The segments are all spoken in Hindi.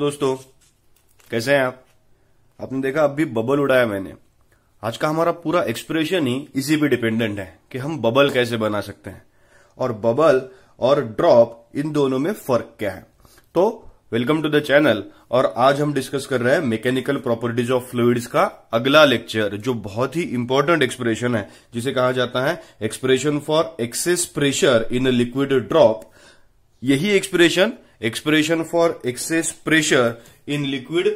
दोस्तों कैसे हैं आप आपने देखा अब भी बबल उड़ाया मैंने आज का हमारा पूरा एक्सप्रेशन ही इसी पे डिपेंडेंट है कि हम बबल कैसे बना सकते हैं और बबल और ड्रॉप इन दोनों में फर्क क्या है तो वेलकम टू द चैनल और आज हम डिस्कस कर रहे हैं मैकेनिकल प्रॉपर्टीज ऑफ फ्लूइड्स का अगला लेक्चर जो बहुत ही इंपॉर्टेंट एक्सप्रेशन है जिसे कहा जाता है expression for excess pressure in liquid drop यही expression expression for excess pressure in liquid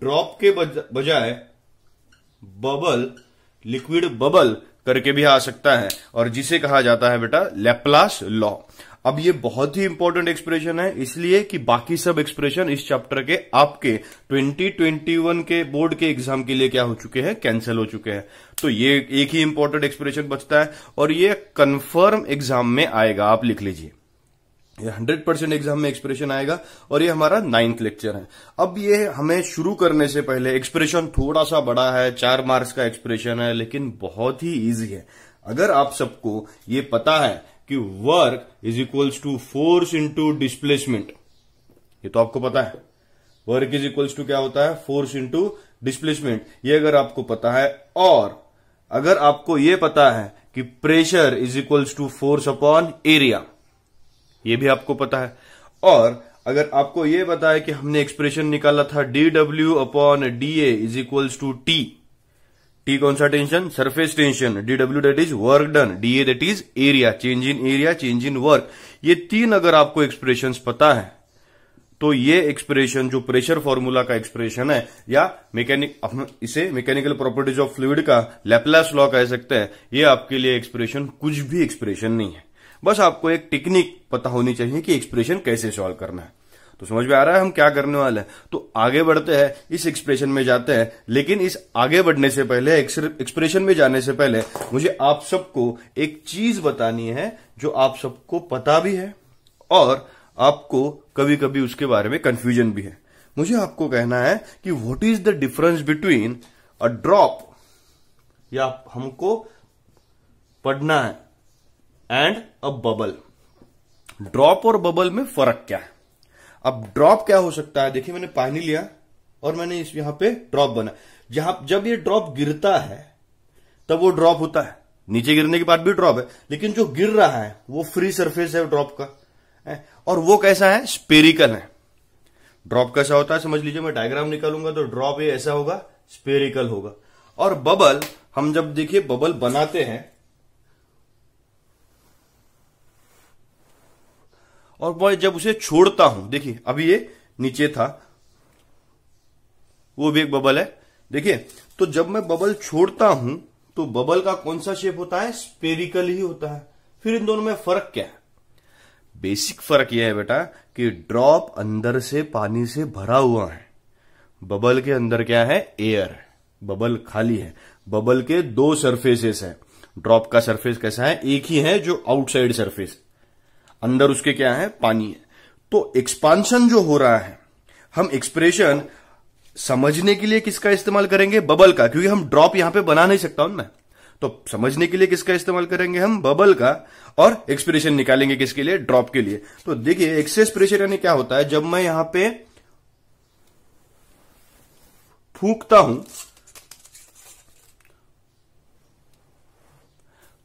drop के बजाय बबल लिक्विड बबल करके भी आ सकता है और जिसे कहा जाता है बेटा लेप्लास लॉ अब ये बहुत ही इंपॉर्टेंट एक्सप्रेशन है इसलिए कि बाकी सब एक्सप्रेशन इस चैप्टर के आपके 2021 के बोर्ड के एग्जाम के लिए क्या हो चुके हैं कैंसिल हो चुके हैं तो ये एक ही इंपॉर्टेंट एक्सप्रेशन बचता है और ये कंफर्म एग्जाम में आएगा आप लिख लीजिए हंड्रेड परसेंट एग्जाम में एक्सप्रेशन आएगा और ये हमारा नाइन्थ लेक्चर है अब ये हमें शुरू करने से पहले एक्सप्रेशन थोड़ा सा बड़ा है चार मार्क्स का एक्सप्रेशन है लेकिन बहुत ही इजी है अगर आप सबको ये पता है कि work is equals to force into displacement ये तो आपको पता है वर्क इज इक्वल्स टू क्या होता है फोर्स इंटू डिस्प्लेसमेंट ये अगर आपको पता है और अगर आपको ये पता है कि pressure is equals to force upon area ये भी आपको पता है और अगर आपको ये पता है कि हमने एक्सप्रेशन निकाला था D W upon D A is equal to T T कौन सा tension surface tension D W that is work done D A that is area change in area change in work ये तीन अगर आपको एक्सप्रेशन पता है तो ये एक्सप्रेशन जो प्रेशर फॉर्मूला का एक्सप्रेशन है या मैकेनिक इसे मैकेनिकल प्रॉपर्टीज ऑफ फ्लूड का लेपलास लॉ कह सकते हैं ये आपके लिए एक्सप्रेशन कुछ भी एक्सप्रेशन नहीं है बस आपको एक टेक्निक पता होनी चाहिए कि एक्सप्रेशन कैसे सॉल्व करना है तो समझ में आ रहा है हम क्या करने वाले हैं तो आगे बढ़ते हैं इस एक्सप्रेशन में जाते हैं लेकिन इस आगे बढ़ने से पहले एक्सप्रेशन में जाने से पहले मुझे आप सबको एक चीज बतानी है जो आप सबको पता भी है और आपको कभी कभी उसके बारे में कंफ्यूजन भी है मुझे आपको कहना है कि what is the difference between a drop या हमको पढ़ना है एंड अ बबल ड्रॉप और बबल में फर्क क्या है अब ड्रॉप क्या हो सकता है देखिए मैंने पानी लिया और मैंने इस यहां पे ड्रॉप बना जहां जब ये ड्रॉप गिरता है तब वो ड्रॉप होता है नीचे गिरने के बाद भी ड्रॉप है लेकिन जो गिर रहा है वो फ्री सरफेस है ड्रॉप का है? और वो कैसा है स्पेरिकल है ड्रॉप कैसा होता है समझ लीजिए मैं डायग्राम निकालूंगा तो ड्रॉप ये ऐसा होगा स्पेरिकल होगा और बबल हम जब देखिए बबल बनाते हैं और मैं जब उसे छोड़ता हूं देखिए अभी ये नीचे था वो भी एक बबल है देखिए तो जब मैं बबल छोड़ता हूं तो बबल का कौन सा शेप होता है स्पेरिकल ही होता है फिर इन दोनों में फर्क क्या है बेसिक फर्क यह है बेटा कि ड्रॉप अंदर से पानी से भरा हुआ है बबल के अंदर क्या है एयर बबल खाली है बबल के दो सरफेसेस हैं ड्रॉप का सरफेस कैसा है एक ही है जो आउटसाइड सरफेस अंदर उसके क्या है पानी है तो एक्सपांशन जो हो रहा है हम एक्सप्रेशन समझने के लिए किसका इस्तेमाल करेंगे बबल का क्योंकि हम ड्रॉप यहां पे बना नहीं सकता हूं मैं तो समझने के लिए किसका इस्तेमाल करेंगे हम बबल का और एक्सप्रेशन निकालेंगे किसके लिए ड्रॉप के लिए तो देखिए एक्सेस प्रेशर यानी क्या होता है जब मैं यहां पे फूकता हूं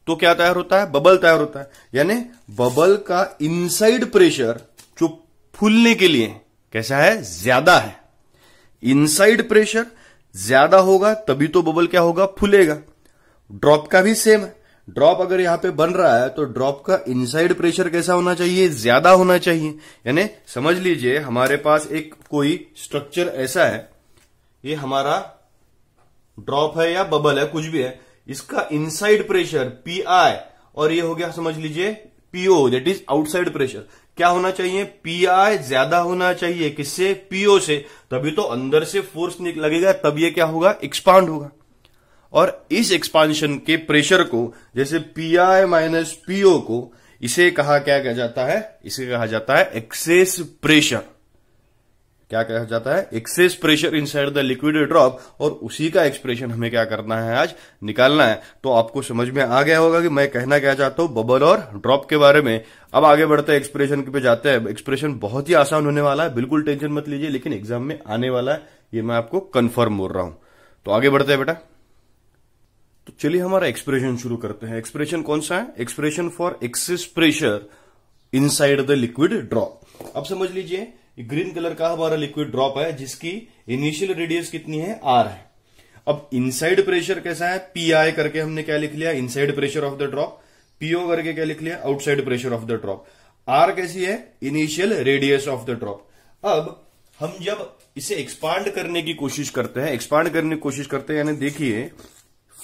तो क्या तैयार होता है बबल तैयार होता है यानी बबल का इनसाइड प्रेशर जो फूलने के लिए कैसा है ज्यादा है इनसाइड प्रेशर ज्यादा होगा तभी तो बबल क्या होगा फूलेगा ड्रॉप का भी सेम है ड्रॉप अगर यहां पे बन रहा है तो ड्रॉप का इनसाइड प्रेशर कैसा होना चाहिए ज्यादा होना चाहिए यानी समझ लीजिए हमारे पास एक कोई स्ट्रक्चर ऐसा है ये हमारा ड्रॉप है या बबल है कुछ भी है इसका इनसाइड प्रेशर पी आई और ये हो गया समझ लीजिए P O that is outside pressure क्या होना चाहिए पी आई ज्यादा होना चाहिए किससे पीओ से तभी तो अंदर से फोर्स लगेगा तब ये क्या होगा एक्सपांड होगा और इस एक्सपांशन के प्रेशर को जैसे पी आई माइनस पीओ को इसे कहा क्या कहा जाता है इसे कहा जाता है एक्सेस प्रेशर क्या कहा जाता है excess pressure inside the liquid drop और उसी का एक्सप्रेशन हमें क्या करना है आज निकालना है तो आपको समझ में आ गया होगा कि मैं कहना क्या चाहता हूं बबल और ड्रॉप के बारे में अब आगे बढ़ते हैं एक्सप्रेशन पे जाते हैं एक्सप्रेशन बहुत ही आसान होने वाला है बिल्कुल टेंशन मत लीजिए लेकिन एग्जाम में आने वाला है ये मैं आपको कन्फर्म बोल रहा हूं तो आगे बढ़ते हैं बेटा तो चलिए हमारा एक्सप्रेशन शुरू करते हैं एक्सप्रेशन कौन सा है expression for excess pressure inside the liquid drop अब समझ लीजिए ग्रीन कलर का हमारा लिक्विड ड्रॉप है जिसकी इनिशियल रेडियस कितनी है आर है अब इनसाइड प्रेशर कैसा है पी आई करके हमने क्या लिख लिया inside pressure of the drop P O करके क्या लिख लिया outside pressure of the drop R कैसी है initial radius of the drop अब हम जब इसे एक्सपांड करने की कोशिश करते हैं एक्सपांड करने की कोशिश करते हैं यानी देखिए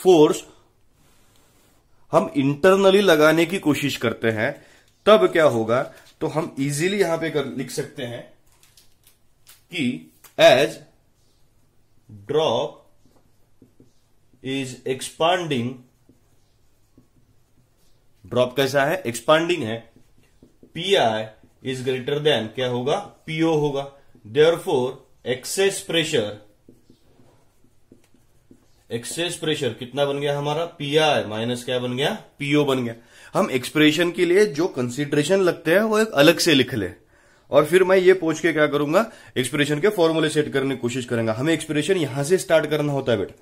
फोर्स हम इंटरनली लगाने की कोशिश करते हैं तब क्या होगा तो हम इजीली यहां पे कर लिख सकते हैं कि as drop is expanding drop कैसा है एक्सपांडिंग है P I is greater than क्या होगा पीओ होगा therefore excess pressure excess pressure कितना बन गया हमारा पी आई माइनस क्या बन गया पीओ बन गया हम एक्सप्रेशन के लिए जो कंसिडरेशन लगते हैं वो एक अलग से लिख ले और फिर मैं ये पूछ के क्या करूंगा एक्सप्रेशन के फॉर्मूले सेट करने की कोशिश करेंगे हमें एक्सप्रेशन यहां से स्टार्ट करना होता है बेटा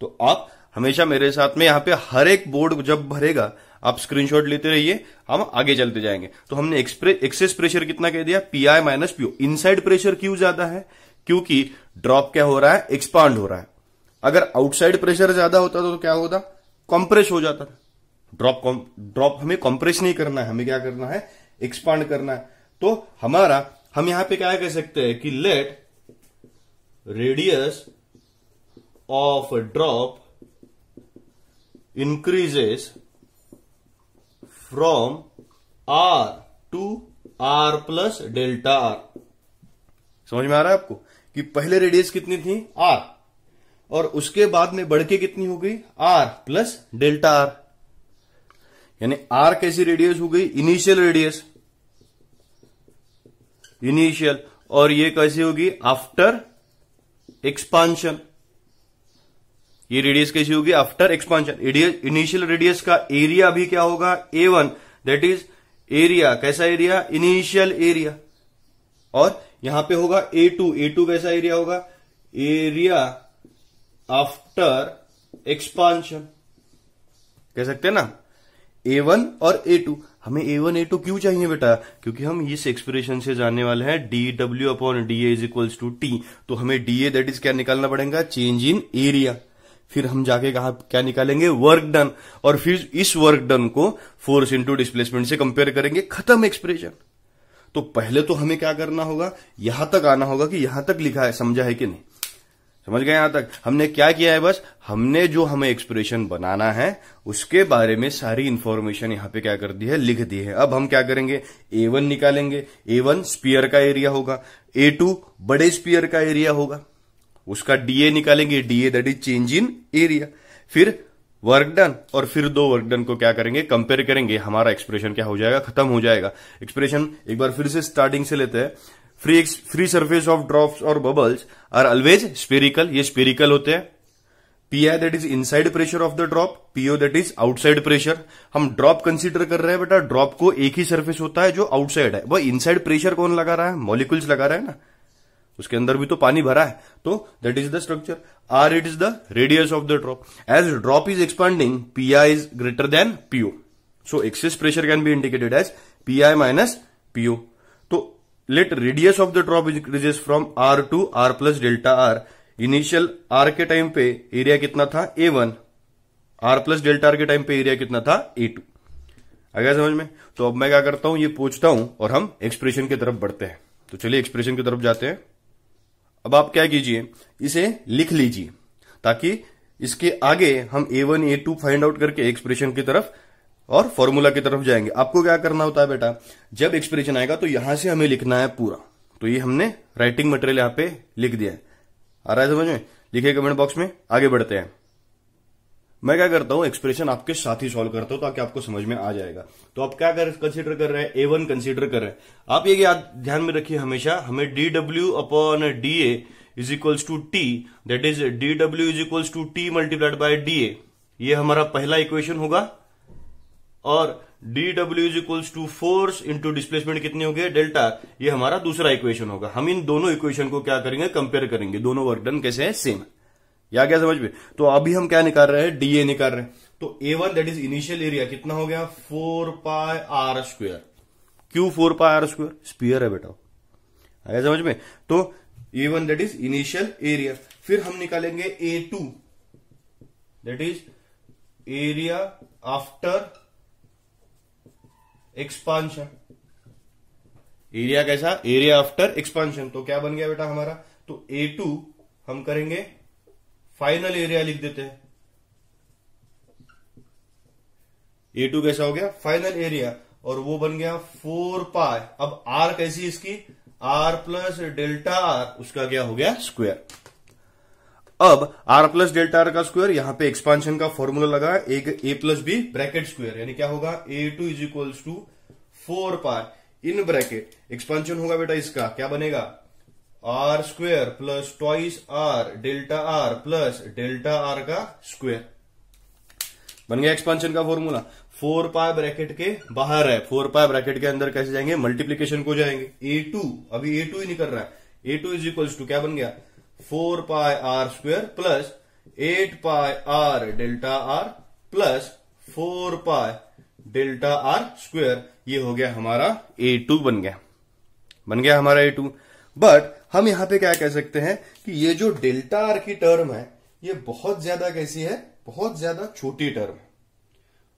तो आप हमेशा मेरे साथ में यहां पे हर एक बोर्ड जब भरेगा आप स्क्रीनशॉट लेते रहिए हम आगे चलते जाएंगे तो हमने एक्सेस प्रेशर कितना कह दिया P I minus P O side pressure क्यों ज्यादा है क्योंकि ड्रॉप क्या हो रहा है एक्सपांड हो रहा है अगर आउटसाइड प्रेशर ज्यादा होता तो क्या होता कॉम्प्रेस हो जाता ड्रॉप ड्रॉप हमें कॉम्प्रेस नहीं करना है हमें क्या करना है एक्सपांड करना है तो हमारा हम यहां पे क्या कह सकते हैं कि let radius of drop increases from R to R plus delta R समझ में आ रहा है आपको कि पहले रेडियस कितनी थी आर और उसके बाद में बढ़ के कितनी हो गई आर प्लस डेल्टा आर यानी आर कैसी रेडियस हो गई इनिशियल रेडियस इनिशियल और ये कैसी होगी आफ्टर एक्सपांशन ये रेडियस कैसी होगी आफ्टर एक्सपांशन इनिशियल रेडियस का एरिया भी क्या होगा A one that is area कैसा एरिया इनिशियल एरिया और यहां पे होगा ए टू ए टू कैसा एरिया होगा एरिया आफ्टर एक्सपांशन कह सकते हैं ना ए वन और ए टू हमें ए वन ए टू क्यों चाहिए बेटा क्योंकि हम इस एक्सप्रेशन से जाने वाले हैं D W upon D A is equal to T तो हमें डी ए दैट इज क्या निकालना पड़ेगा चेंज इन एरिया फिर हम जाके कहा क्या निकालेंगे वर्क डन और फिर इस वर्क डन को फोर्स इंटू डिस्प्लेसमेंट से कंपेयर करेंगे खत्म एक्सप्रेशन तो पहले तो हमें क्या करना होगा यहां तक आना होगा कि यहां तक लिखा है समझा है कि नहीं समझ गए यहां तक हमने क्या किया है बस हमने जो हमें एक्सप्रेशन बनाना है उसके बारे में सारी इंफॉर्मेशन यहां पे क्या कर दी है लिख दी है अब हम क्या करेंगे ए वन निकालेंगे ए वन स्पीयर का एरिया होगा ए टू बड़े स्पीयर का एरिया होगा उसका डीए निकालेंगे D A that is change in area फिर वर्क डन और फिर दो वर्क डन को क्या करेंगे कंपेयर करेंगे हमारा एक्सप्रेशन क्या हो जाएगा खत्म हो जाएगा एक्सप्रेशन एक बार फिर से स्टार्टिंग से लेते हैं free free surface of drops और बबल्स आर ऑलवेज स्पेरिकल ये स्पेरिकल होते हैं P I that is inside pressure of the drop P O that is outside pressure हम ड्रॉप कंसिडर कर रहे हैं बेटा ड्रॉप को एक ही सर्फेस होता है जो आउटसाइड है वह इनसाइड प्रेशर कौन लगा रहा है मॉलिक्यूल्स लगा रहा है ना उसके अंदर भी तो पानी भरा है तो that is the structure R it is the radius of the drop as drop is expanding P I is greater than P O so excess pressure can be indicated as P I minus P O let radius of the drop increases from r to r plus delta r initial r के टाइम पे एरिया कितना था A one R plus delta R के टाइम पे एरिया कितना था ए टू आ गया समझ में तो अब मैं क्या करता हूं ये पूछता हूं और हम एक्सप्रेशन की तरफ बढ़ते हैं तो चलिए एक्सप्रेशन की तरफ जाते हैं अब आप क्या कीजिए इसे लिख लीजिए ताकि इसके आगे हम A one A two find out करके एक्सप्रेशन की तरफ और फॉर्मूला की तरफ जाएंगे आपको क्या करना होता है बेटा जब एक्सप्रेशन आएगा तो यहां से हमें लिखना है पूरा तो ये हमने राइटिंग मटेरियल यहां पे लिख दिया है आ रहा है समझ में लिखे कमेंट बॉक्स में आगे बढ़ते हैं मैं क्या करता हूं एक्सप्रेशन आपके साथ ही सॉल्व करता हूं ताकि आपको समझ में आ जाएगा तो आप क्या कर कंसिडर कर रहे हैं ए वन कंसिडर कर रहे हैं आप ये याद ध्यान में रखिए हमेशा हमें D W upon D A is equals to T that is D W is equals to T multiplied by D A ये हमारा पहला इक्वेशन होगा और D W is equals to force into displacement कितने हो गए डेल्टा ये हमारा दूसरा इक्वेशन होगा हम इन दोनों इक्वेशन को क्या करेंगे कंपेयर करेंगे दोनों वर्क डन कैसे है सेम या क्या समझ में तो अभी हम क्या निकाल रहे हैं डी ए निकाल रहे हैं तो A one that is initial area कितना हो गया फोर पाई आर स्क्वेयर क्यू four pi R square sphere है बेटा आया समझ में तो A one that is initial area फिर हम निकालेंगे A two that is area after expansion area कैसा एरिया आफ्टर एक्सपांशन तो क्या बन गया बेटा हमारा तो ए टू हम करेंगे फाइनल एरिया लिख देते हैं ए टू कैसा हो गया फाइनल एरिया और वो बन गया फोर पाए अब आर कैसी इसकी आर प्लस डेल्टा आर उसका क्या हो गया स्क्वायर अब आर प्लस डेल्टा आर का स्क्वायर यहां पे एक्सपांशन का फॉर्मूला लगा एक A plus B bracket square यानी क्या होगा A two is equals to four pi R in bracket expansion होगा बेटा इसका क्या बनेगा R square plus twice R delta R plus delta R का स्क्वेयर बन गया एक्सपांशन का फॉर्मूला फोर पाए ब्रैकेट के बाहर है फोर पाए ब्रैकेट के अंदर कैसे जाएंगे मल्टीप्लीकेशन को जाएंगे ए टू अभी ए टू ही निकल रहा है A two is equals to क्या बन गया four pi R square plus eight pi R delta R plus four pi delta R square ये हो गया हमारा ए टू बन गया बन गया हमारा ए टू बट हम यहां पे क्या कह सकते हैं कि ये जो डेल्टा आर की टर्म है ये बहुत ज्यादा कैसी है बहुत ज्यादा छोटी टर्म है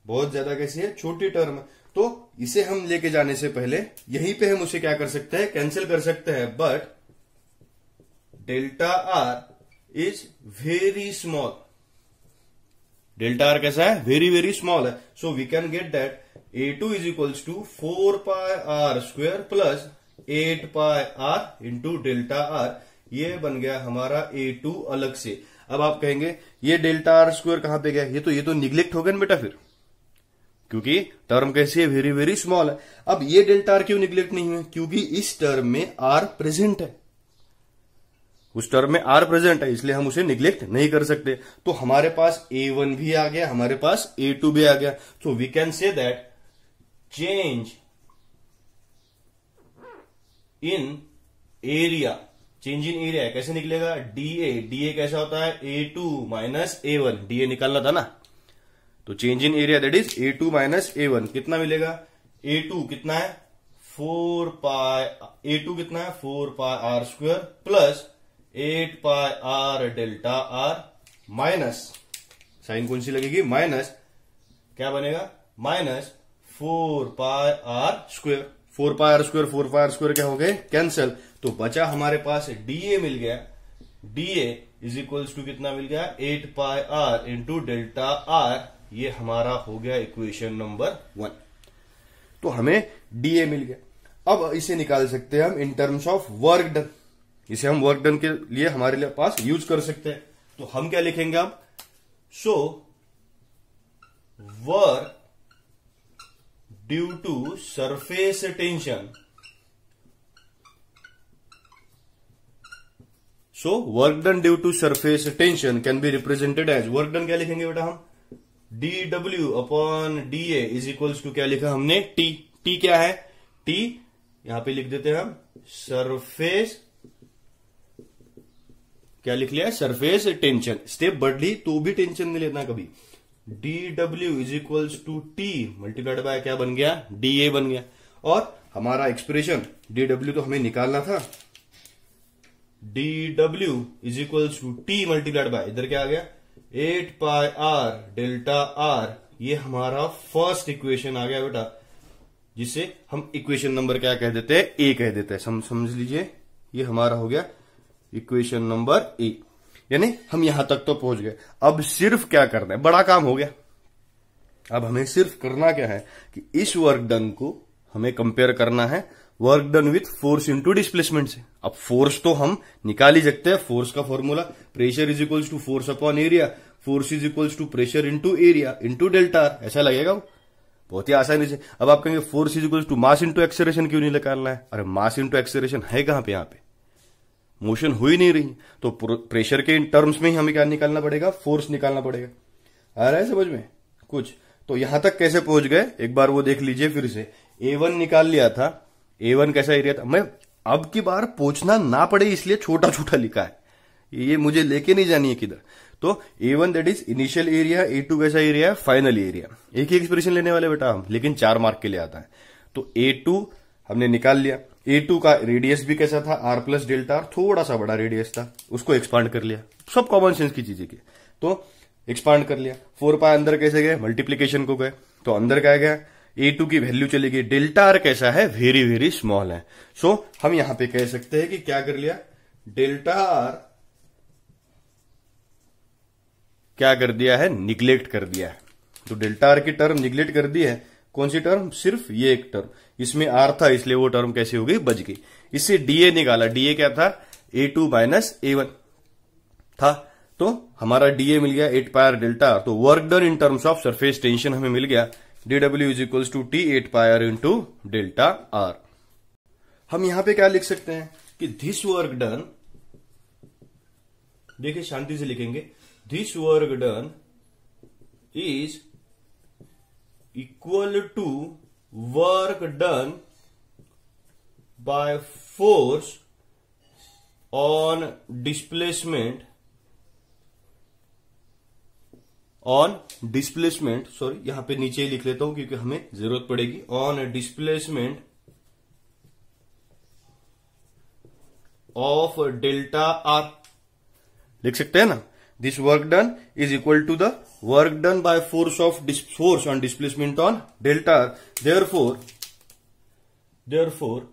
बहुत ज्यादा कैसी है छोटी टर्म तो इसे हम लेके जाने से पहले यहीं पे हम उसे क्या कर सकते हैं कैंसिल कर सकते हैं but delta R is very small delta R कैसा है वेरी वेरी स्मॉल है so we can get that A two is equals to four pi R square plus eight pi R into delta R ये बन गया हमारा ए टू अलग से अब आप कहेंगे ये डेल्टा आर स्क्वायर कहां पे गया ये तो ये तो निग्लेक्ट हो गया ना बेटा फिर क्योंकि टर्म कैसी है वेरी वेरी स्मॉल है अब ये डेल्टा आर क्यों निग्लेक्ट नहीं है क्योंकि इस टर्म में आर प्रेजेंट है उस टर्म में आर प्रेजेंट है इसलिए हम उसे निग्लेक्ट नहीं कर सकते तो हमारे पास ए वन भी आ गया हमारे पास ए टू भी आ गया so we can say that change in area change in area कैसे निकलेगा डीए डीए कैसा होता है A two minus A one D A निकालना था ना तो change in area that is A two minus A one कितना मिलेगा ए टू कितना है फोर पाई ए टू कितना है four pi R square plus eight pi R delta R minus sign कौन सी लगेगी माइनस क्या बनेगा minus four pi R square four pi R square four pi R square क्या हो गए कैंसल तो बचा हमारे पास डीए मिल गया डीए इज इक्वल्स टू कितना मिल गया eight pi R into delta R ये हमारा हो गया इक्वेशन नंबर वन तो हमें डीए मिल गया अब इसे निकाल सकते हैं हम in terms of work done इसे हम वर्क डन के लिए हमारे लिए पास यूज कर सकते हैं तो हम क्या लिखेंगे अब so work due to surface tension so work done due to surface tension can be represented as work done क्या लिखेंगे बेटा हम D W upon D A is equals to क्या लिखा हमने टी टी क्या है टी यहां पे लिख देते हैं हम सरफेस क्या लिख लिया सरफेस टेंशन स्टेप बढ़ ली तो भी टेंशन नहीं लेना कभी D W is equals to T multiplied by क्या बन गया डी ए बन गया और हमारा एक्सप्रेशन डी डब्ल्यू तो हमें निकालना था D W is equals to T multiplied by इधर क्या आ गया eight pi R delta R ये हमारा फर्स्ट इक्वेशन आ गया बेटा जिसे हम इक्वेशन नंबर क्या कह देते हैं ए कह देते हैं समझ लीजिए ये हमारा हो गया इक्वेशन नंबर ए यानी हम यहां तक तो पहुंच गए अब सिर्फ क्या करना है बड़ा काम हो गया अब हमें सिर्फ करना क्या है कि इस वर्क डन को हमें कंपेयर करना है work done with force into displacement से अब फोर्स तो हम निकाल ही सकते हैं फोर्स का formula pressure is equals to force upon area force is equals to pressure into area into delta ऐसा लगेगा बहुत ही आसानी से अब आप कहेंगे force is equals to mass into acceleration क्यों नहीं निकालना है अरे मास इंटू एक्सरेशन है कहां पे यहां पे मोशन हो ही नहीं रही तो प्रेशर के टर्म्स में ही हमें क्या निकालना पड़ेगा फोर्स निकालना पड़ेगा आ रहा है समझ में कुछ तो यहां तक कैसे पहुंच गए एक बार वो देख लीजिए फिर से ए वन निकाल लिया था ए वन कैसा एरिया था मैं अब की बार पहुंचना ना पड़े इसलिए छोटा छोटा लिखा है ये मुझे लेके नहीं जानी है किधर तो A one that is initial area A two कैसा एरिया है फाइनल एरिया एक ही एक्सप्रेशन लेने वाले बेटा हम लेकिन चार मार्क के लिए आता है तो ए टू हमने निकाल लिया ए टू का रेडियस भी कैसा था आर प्लस डेल्टा और थोड़ा सा बड़ा रेडियस था उसको एक्सपांड कर लिया सब कॉमन सेंस की चीजें की तो एक्सपांड कर लिया फोर पाए अंदर कैसे गए मल्टीप्लीकेशन को गए तो अंदर क्या गया ए टू की वैल्यू चली गई डेल्टा आर कैसा है वेरी वेरी स्मॉल है सो so, हम यहां पे कह सकते हैं कि क्या कर लिया डेल्टा आर क्या कर दिया है निग्लेक्ट कर दिया है तो डेल्टा आर की टर्म निग्लेक्ट कर दी है कौन सी टर्म सिर्फ ये एक टर्म इसमें आर था इसलिए वो टर्म कैसे हो गई बच गई इससे डीए निकाला डीए क्या था A two minus A one था तो हमारा डीए मिल गया एट पायर डेल्टा तो work done in terms of surface tension हमें मिल गया D W is equals to T eight pi r into delta R हम यहां पे क्या लिख सकते हैं कि धिस वर्क डन देखिए शांति से लिखेंगे this work done is equal to work done by force on displacement on displacement sorry यहां पे नीचे ही लिख लेता हूं क्योंकि हमें जरूरत पड़ेगी on displacement of delta R लिख सकते हैं ना this work done is equal to the work done by of force on displacement on delta therefore therefore for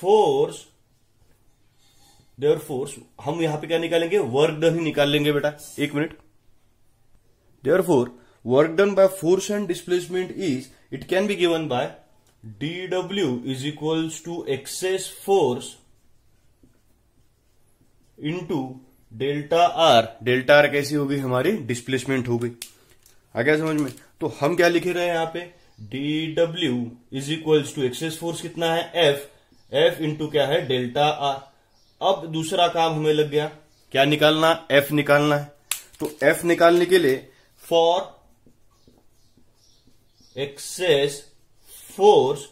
force there force हम यहां पर क्या निकालेंगे वर्क डन ही निकाल लेंगे बेटा एक minute therefore work done by force and displacement is it can be given by D W is equal to excess force into delta R delta R कैसी होगी हमारी डिस्प्लेसमेंट हो गई आ गया समझ में तो हम क्या लिखे रहे हैं यहाँ पे D W is equals to excess force कितना है एफ एफ इंटू क्या है डेल्टा आर अब दूसरा काम हमें लग गया क्या निकालना एफ निकालना है तो एफ निकालने के लिए for excess force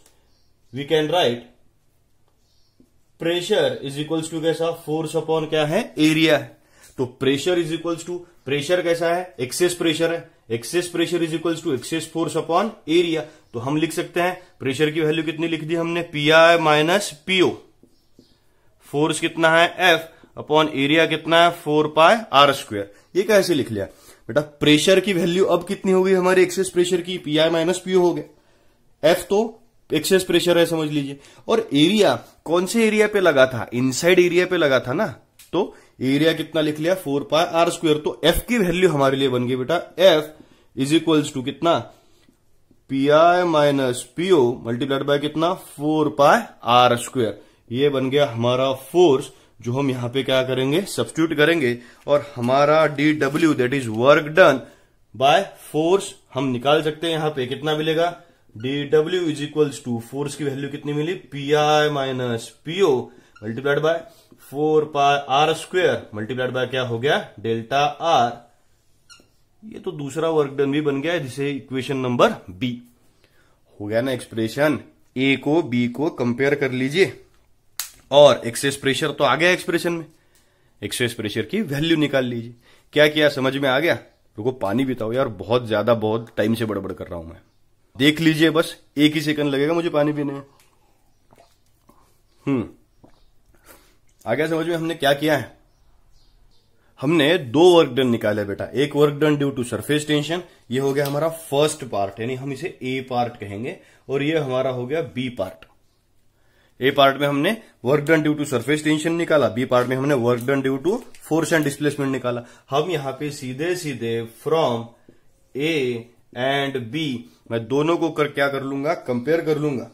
we can write pressure is equals to कैसा फोर्स अपॉन क्या है एरिया है तो pressure is equals to pressure कैसा है एक्सेस प्रेशर है excess pressure is equals to excess force upon area तो हम लिख सकते हैं प्रेशर की वैल्यू कितनी लिख दी हमने P I minus P O force कितना है एफ अपॉन एरिया कितना है फोर पाए आर स्क्वेयर ये कैसे लिख लिया बेटा प्रेशर की वैल्यू अब कितनी होगी हमारी एक्सेस प्रेशर की पी आई माइनस पीओ हो गया एफ तो एक्सेस प्रेशर है समझ लीजिए और एरिया कौन से एरिया पे लगा था इनसाइड एरिया पे लगा था ना तो एरिया कितना लिख लिया फोर पाई आर स्क्वेयर तो एफ की वैल्यू हमारे लिए बन गई बेटा एफ इज इक्वल्स टू कितना P I minus P O multiplied by कितना फोर पा आर स्क्वेयर ये बन गया हमारा फोर्स जो हम यहां पे क्या करेंगे सब्सिट्यूट करेंगे और हमारा D W that is work done by force हम निकाल सकते हैं यहां पे कितना मिलेगा D W is equals to force की वैल्यू कितनी मिली P I minus P O multiplied by four pi R square multiplied by क्या हो गया डेल्टा आर ये तो दूसरा वर्क डन भी बन गया है जिसे इक्वेशन नंबर बी हो गया ना एक्सप्रेशन ए को बी को कंपेयर कर लीजिए और एक्सेस प्रेशर तो आ गया एक्सप्रेशन में एक्सेस प्रेशर की वैल्यू निकाल लीजिए क्या किया समझ में आ गया रुको पानी बिताओ यार बहुत ज्यादा बहुत टाइम से बड़बड़ कर रहा हूं मैं देख लीजिए बस एक ही सेकंड लगेगा मुझे पानी पीने में हम्म गया समझ में हमने क्या किया है हमने दो वर्क डन निकाले बेटा एक work done due to surface tension ये हो गया हमारा फर्स्ट पार्ट यानी हम इसे ए पार्ट कहेंगे और ये हमारा हो गया बी पार्ट ए पार्ट में हमने work done due to surface tension निकाला बी पार्ट में हमने work done due to force and displacement निकाला हम यहां पे सीधे सीधे फ्रॉम ए एंड बी मैं दोनों को कर क्या कर लूंगा कंपेयर कर लूंगा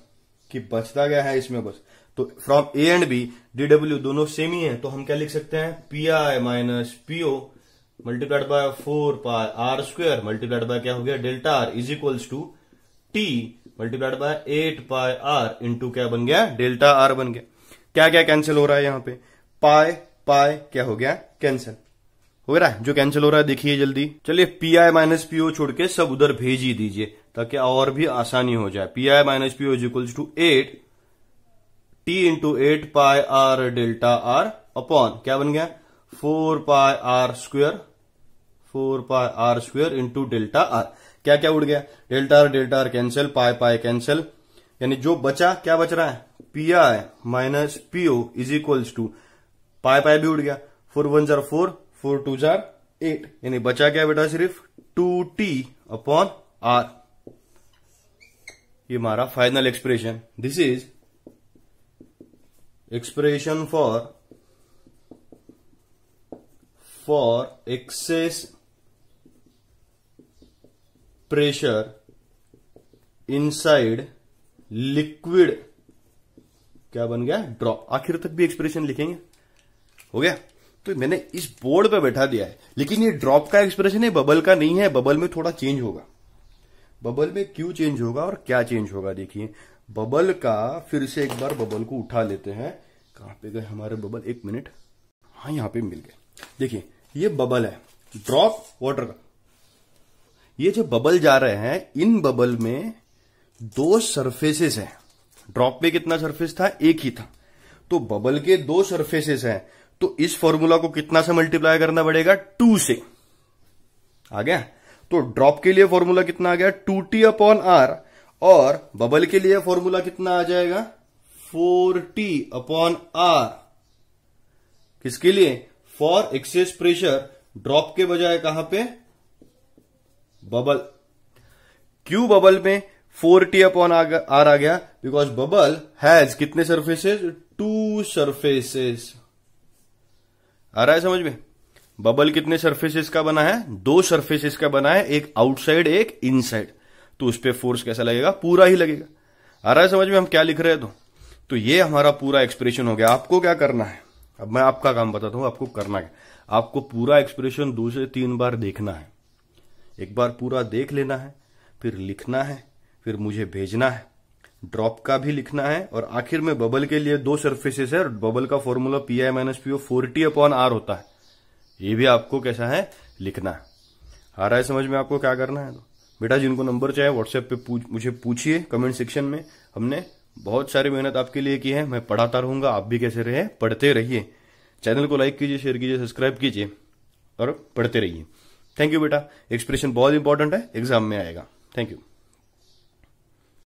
कि बचता गया है इसमें बस तो from A and B D W दोनों सेम ही है तो हम क्या लिख सकते हैं P I minus P O multiplied by four pi R square multiplied by क्या हो गया delta R is equals to T multiplied by eight pi R into क्या बन गया डेल्टा आर बन गया क्या क्या कैंसिल हो रहा है यहां पे पाए पाए क्या हो गया कैंसिल हो रहा है जो कैंसिल हो रहा है देखिए जल्दी चलिए पी आई माइनस पीओ छोड़ के सब उधर भेज ही दीजिए ताकि और भी आसानी हो जाए P I minus P O equals to eight T into eight pi R delta R upon क्या बन गया four pi R square four pi R square into delta R क्या क्या उड़ गया delta R delta R cancel pi pi cancel यानी जो बचा क्या बच रहा है P I minus P O is equals to pi pi भी उड़ गया फोर वन जार फोर फोर टू जार एट यानी बचा क्या बेटा सिर्फ टू टी अपॉन आर ये हमारा final expression this is expression for for excess pressure inside liquid क्या बन गया ड्रॉ आखिर तक भी एक्सप्रेशन लिखेंगे हो गया तो मैंने इस बोर्ड पे बैठा दिया है लेकिन ये ड्रॉप का एक्सप्रेशन है बबल का नहीं है बबल में थोड़ा चेंज होगा बबल में क्यों चेंज होगा और क्या चेंज होगा देखिए बबल का फिर से एक बार बबल को उठा लेते हैं कहा पे गए हमारे बबल एक मिनट हाँ यहाँ पे मिल गए देखिए ये बबल है ड्रॉप वाटर का ये जो बबल जा रहे हैं इन बबल में दो सरफेसेस हैं ड्रॉप में कितना सरफेस था एक ही था तो बबल के दो सरफेसेस हैं तो इस फॉर्मूला को कितना से मल्टीप्लाई करना पड़ेगा टू से आ गया तो ड्रॉप के लिए फॉर्मूला कितना आ गया टू टी अपॉन आर और बबल के लिए फॉर्मूला कितना आ जाएगा फोर टी अपॉन आर किसके लिए फॉर एक्सेस प्रेशर ड्रॉप के बजाय कहां पे बबल क्यू बबल में फोर टी अपॉन आर आ गया बिकॉज बबल हैज कितने सर्फेसेस टू सर्फेसेस आ रहा है समझ में बबल कितने सर्फेसिस का बना है दो सर्फेसिस का बना है एक आउटसाइड एक इनसाइड तो उस पर फोर्स कैसा लगेगा पूरा ही लगेगा आ रहा है समझ में हम क्या लिख रहे हैं तो तो ये हमारा पूरा एक्सप्रेशन हो गया आपको क्या करना है अब मैं आपका काम बताता हूं आपको करना है आपको पूरा एक्सप्रेशन दो से तीन बार देखना है एक बार पूरा देख लेना है फिर लिखना है फिर मुझे भेजना है ड्रॉप का भी लिखना है और आखिर में बबल के लिए दो सर्फेसेस है और बबल का formula P I minus P O forty upon R होता है ये भी आपको कैसा है लिखना है आ रहा है समझ में आपको क्या करना है तो बेटा जिनको नंबर चाहिए व्हाट्सएप पे पूछ, मुझे पूछिए कमेंट सेक्शन में हमने बहुत सारी मेहनत आपके लिए की है मैं पढ़ाता रहूंगा आप भी कैसे रहे पढ़ते रहिए चैनल को लाइक कीजिए शेयर कीजिए सब्सक्राइब कीजिए और पढ़ते रहिए थैंक यू बेटा एक्सप्रेशन बहुत इंपॉर्टेंट है एग्जाम में आएगा थैंक यू